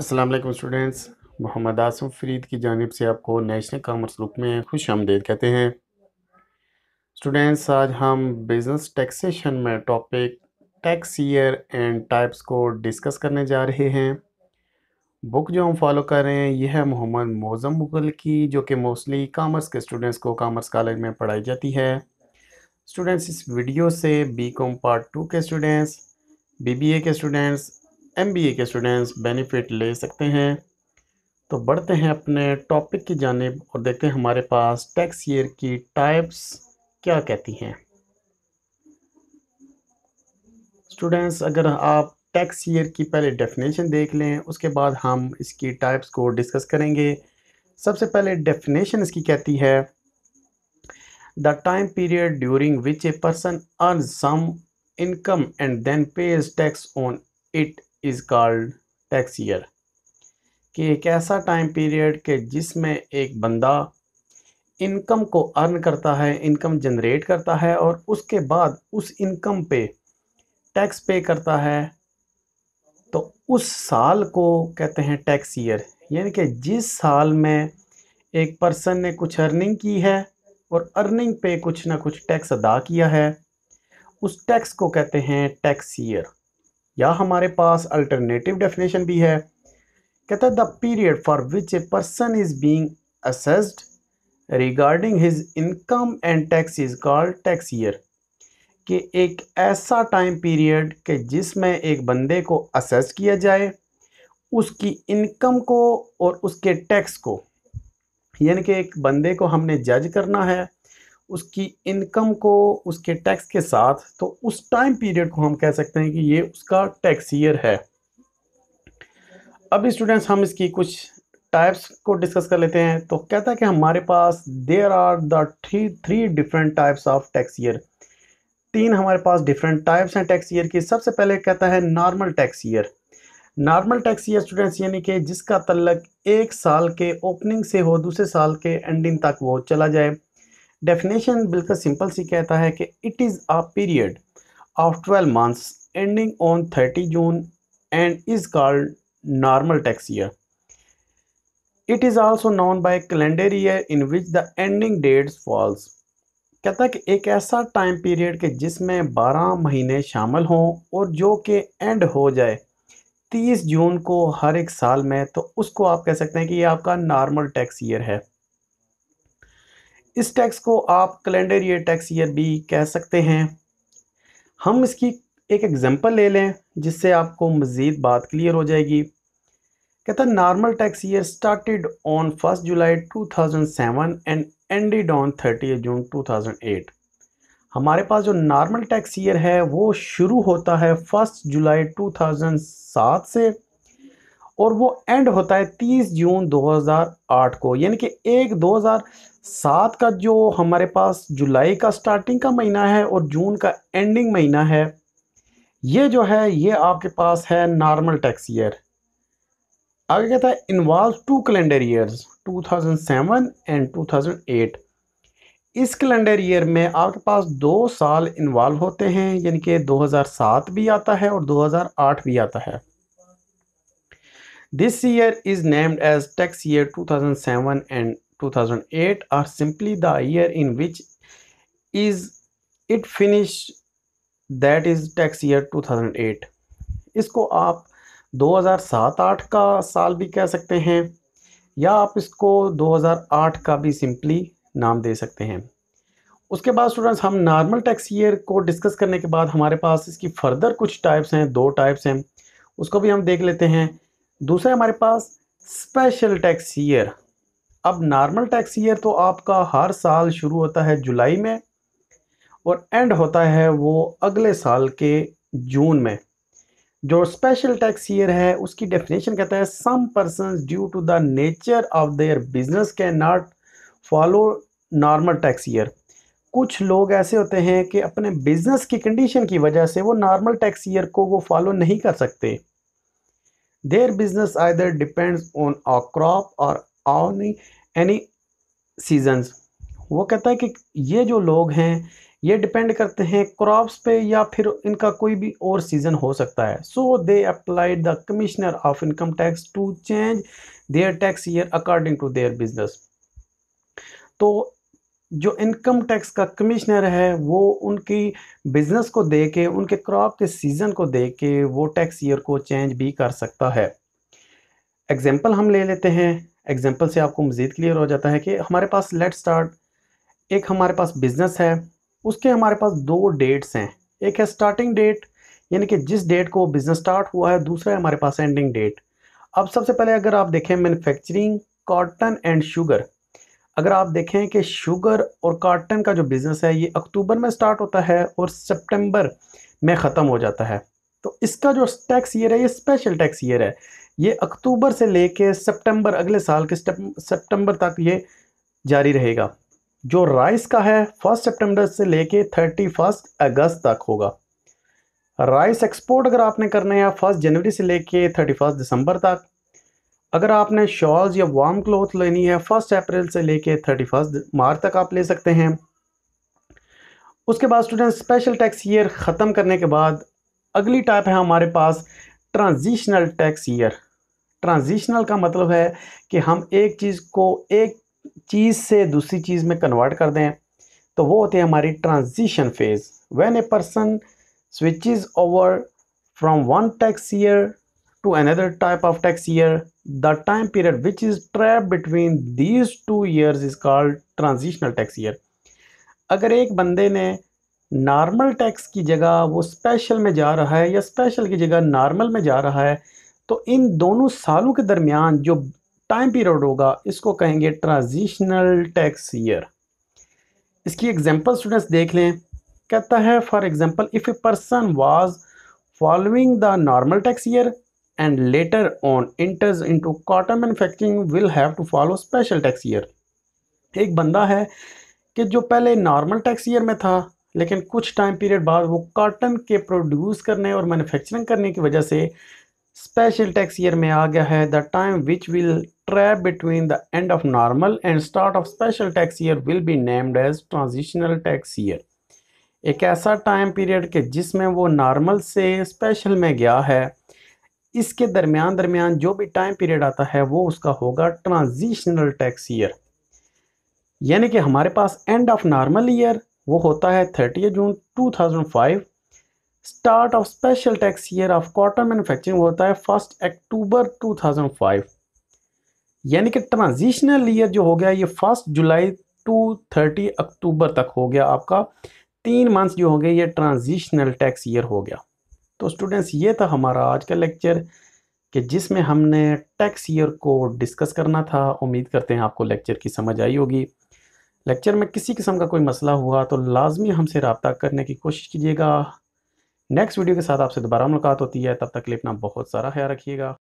Aslam students Mohammad Asam Farid की जानब से आपको नेशनल कामर्स लुक में खुश आमदेद कहते हैं स्टूडेंट्स आज हम बिज़नेस टैक्सेशन में topic tax year and types को डिस्कस करने जा रहे हैं बुक जो हम फॉलो कर रहे हैं यह है मोहम्मद मोज़म मुगल की जो कि मोस्टली कामर्स के स्टूडेंट्स को कामर्स कॉलेज में पढ़ाई जाती है स्टूडेंट्स इस वीडियो से बी कॉम पार्ट टू के स्टूडेंट्स बी बी ए के स्टूडेंट्स एमबीए के स्टूडेंट्स बेनिफिट ले सकते हैं तो बढ़ते हैं अपने टॉपिक की जानब और देखते हैं हमारे पास टैक्स ईयर की टाइप्स क्या कहती हैं स्टूडेंट्स अगर आप टैक्स ईयर की पहले डेफिनेशन देख लें उसके बाद हम इसकी टाइप्स को डिस्कस करेंगे सबसे पहले डेफिनेशन इसकी कहती है the time period during which a person earn some income and then pays tax on it is called tax year कि एक ऐसा टाइम पीरियड के जिसमें एक बंदा इनकम को अर्न करता है इनकम जनरेट करता है और उसके बाद उस इनकम पे टैक्स पे करता है तो उस साल को कहते हैं टैक्स ईयर यानी कि जिस साल में एक पर्सन ने कुछ अर्निंग की है और अर्निंग पे कुछ ना कुछ टैक्स अदा किया है उस टैक्स को कहते हैं टैक्स ईयर या हमारे पास अल्टरनेटिव डेफिनेशन भी है कहता है the period for which a person is being assessed regarding his income and tax is called tax year कि एक ऐसा टाइम पीरियड कि जिसमें एक बंदे को असेस किया जाए उसकी इनकम को और उसके टैक्स को यानी कि एक बंदे को हमने जज करना है उसकी इनकम को उसके टैक्स के साथ तो उस टाइम पीरियड को हम कह सकते हैं कि ये उसका टैक्स ईयर है अब स्टूडेंट्स हम इसकी कुछ टाइप्स को डिस्कस कर लेते हैं तो कहता है कि हमारे पास there are the three three different types of tax year तीन हमारे पास डिफरेंट टाइप्स हैं टैक्स ईयर की सबसे पहले कहता है normal tax year normal tax year students यानी कि जिसका तल्लक एक साल के ओपनिंग से हो दूसरे साल के एंडिंग तक वो चला जाए डेफिनेशन बिल्कुल सिंपल सी कहता है कि it is a period of twelve months ending on thirty June and is called normal tax year it is also known by calendar year in which the ending dates falls कहता है कि एक ऐसा time period के जिसमें 12 महीने शामिल हों और जो कि एंड हो जाए 30 जून को हर एक साल में तो उसको आप कह सकते हैं कि ये आपका नॉर्मल टैक्स ईयर है इस टैक्स को आप कैलेंडर ईयर टैक्स ईयर भी कह सकते हैं हम इसकी एक एग्ज़ाम्पल ले लें जिससे आपको मज़ीद बात क्लियर हो जाएगी कहता normal tax year started on first July 2007 and ended on thirty June 2008 हमारे पास जो नॉर्मल टैक्स ईयर है वो शुरू होता है फर्स्ट जुलाई 2007 से और वो एंड होता है 30 जून 2008 को यानी कि एक सात का जो हमारे पास जुलाई का स्टार्टिंग का महीना है और जून का एंडिंग महीना है ये जो है ये आपके पास है नॉर्मल टैक्स ईयर आगे कहता है involve two calendar years 2007 and 2008 इस कैलेंडर ईयर में आपके पास दो साल इन्वॉल्व होते हैं यानी कि 2007 भी आता है और 2008 भी आता है this year is named as tax year 2007 and 2008 are simply the year in which is it finished that is tax year 2008 इसको आप 2007-8 का साल भी कह सकते हैं या आप इसको 2008 का भी सिंपली नाम दे सकते हैं उसके बाद स्टूडेंट्स हम नॉर्मल टैक्स ईयर को डिस्कस करने के बाद हमारे पास इसकी फर्दर कुछ टाइप्स हैं दो टाइप्स हैं उसको भी हम देख लेते हैं दूसरा हमारे पास स्पेशल टैक्स ईयर अब नॉर्मल टैक्स ईयर तो आपका हर साल शुरू होता है जुलाई में और एंड होता है वो अगले साल के जून में जो स्पेशल टैक्स ईयर है उसकी डेफिनेशन कहता है some person due to the nature of their business can not follow normal tax year कुछ लोग ऐसे होते हैं कि अपने बिजनेस की कंडीशन की वजह से वो नॉर्मल टैक्स ईयर को वो फॉलो नहीं कर सकते their business either depends on a crop और ऑन एनी सीजन्स वो कहता है कि ये जो लोग हैं ये डिपेंड करते हैं क्रॉप्स पे या फिर इनका कोई भी और सीज़न हो सकता है so they applied the commissioner of income tax to change their tax year according to their business तो जो इनकम टैक्स का कमिश्नर है वो उनकी बिजनेस को दे के उनके क्रॉप के सीज़न को दे के वो टैक्स ईयर को चेंज भी कर सकता है एग्जाम्पल हम ले लेते हैं एग्जाम्पल से आपको मज़ीद क्लियर हो जाता है कि हमारे पास लेट स्टार्ट एक हमारे पास बिज़नेस है उसके हमारे पास दो डेट्स हैं एक है स्टार्टिंग डेट यानी कि जिस डेट को बिज़नेस स्टार्ट हुआ है दूसरा है हमारे पास एंडिंग डेट अब सबसे पहले अगर आप देखें मैनुफैक्चरिंग कॉटन एंड शुगर अगर आप देखें कि शुगर और कॉटन का जो बिज़नेस है ये अक्टूबर में स्टार्ट होता है और सेप्टेम्बर में ख़त्म हो जाता है तो इसका जो टैक्स ईयर है ये स्पेशल टैक्स ईयर है ये अक्टूबर से लेके सितंबर अगले साल के सितंबर तक ये जारी रहेगा जो राइस का है फर्स्ट सितंबर से लेके थर्टी फर्स्ट अगस्त तक होगा राइस एक्सपोर्ट अगर आपने करने हैं फर्स्ट जनवरी से लेके थर्टी फर्स्ट दिसंबर तक अगर आपने शॉल्स या वार्म क्लोथ लेनी है फर्स्ट अप्रैल से लेके थर्टी फर्स्ट मार्च तक आप ले सकते हैं उसके बाद स्टूडेंट स्पेशल टैक्स ईयर ख़त्म करने के बाद अगली टाइप है हमारे पास ट्रांजिशनल टैक्स ईयर ट्रांजिशनल का मतलब है कि हम एक चीज़ को एक चीज़ से दूसरी चीज़ में कन्वर्ट कर दें तो वो होती है हमारी transition phase when a person switches over from one tax year to another type of tax year the time period which is trap between these two years is called transitional tax year अगर एक बंदे ने normal tax की जगह वो special में जा रहा है या स्पेशल की जगह नॉर्मल में जा रहा है तो इन दोनों सालों के दरमियान जो टाइम पीरियड होगा इसको कहेंगे ट्रांजिशनल टैक्स ईयर इसकी एग्जांपल स्टूडेंट्स देख लें कहता है for example if a person was following the normal tax year and later on enters into cotton manufacturing will have to follow special tax year एक बंदा है कि जो पहले नॉर्मल टैक्स ईयर में था लेकिन कुछ टाइम पीरियड बाद वो कॉटन के प्रोड्यूस करने और मैन्युफैक्चरिंग करने की वजह से स्पेशल टैक्स ईयर में आ गया है the time which will trap between the end of normal and start of special tax year will be named as transitional tax year एक ऐसा टाइम पीरियड के जिसमें वो नॉर्मल से स्पेशल में गया है इसके दरमियान दरमियान जो भी टाइम पीरियड आता है वो उसका होगा ट्रांजिशनल टैक्स ईयर यानी कि हमारे पास एंड ऑफ नॉर्मल ईयर वो होता है thirty June 2005 start of special tax year of cotton manufacturing होता है फर्स्ट अक्टूबर 2005 यानी कि ट्रांजिशनल ईयर जो हो गया ये first July to thirty October तक हो गया आपका तीन मंथ्स जो हो गए ये ट्रांजिशनल टैक्स ईयर हो गया तो स्टूडेंट्स ये था हमारा आज का लेक्चर कि जिसमें हमने टैक्स ईयर को डिस्कस करना था उम्मीद करते हैं आपको लेक्चर की समझ आई होगी लेक्चर में किसी किस्म का कोई मसला हुआ तो लाजमी हमसे रबता करने की कोशिश कीजिएगा नेक्स्ट वीडियो के साथ आपसे दोबारा मुलाकात होती है तब तक के लिए अपना बहुत सारा ख्याल रखिएगा